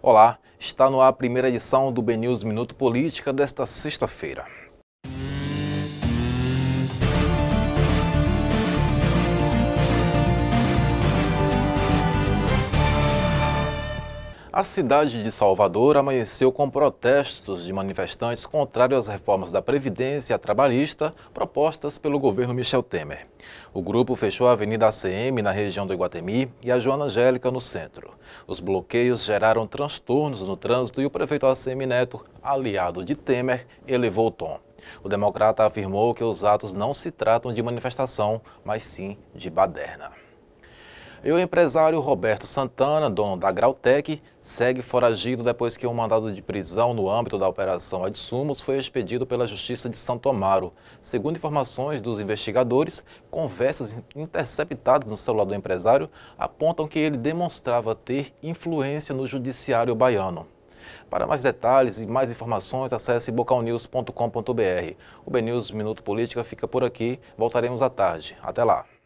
Olá, está no ar a primeira edição do BNews Minuto Política desta sexta-feira. A cidade de Salvador amanheceu com protestos de manifestantes contrários às reformas da Previdência Trabalhista propostas pelo governo Michel Temer. O grupo fechou a Avenida ACM na região do Iguatemi e a Joana Angélica no centro. Os bloqueios geraram transtornos no trânsito e o prefeito ACM Neto, aliado de Temer, elevou o tom. O democrata afirmou que os atos não se tratam de manifestação, mas sim de baderna. E o empresário Roberto Santana, dono da Grautec, segue foragido depois que um mandado de prisão no âmbito da Operação Adsumos foi expedido pela Justiça de Santo Amaro. Segundo informações dos investigadores, conversas interceptadas no celular do empresário apontam que ele demonstrava ter influência no judiciário baiano. Para mais detalhes e mais informações, acesse bocalnews.com.br. O BNews Minuto Política fica por aqui. Voltaremos à tarde. Até lá.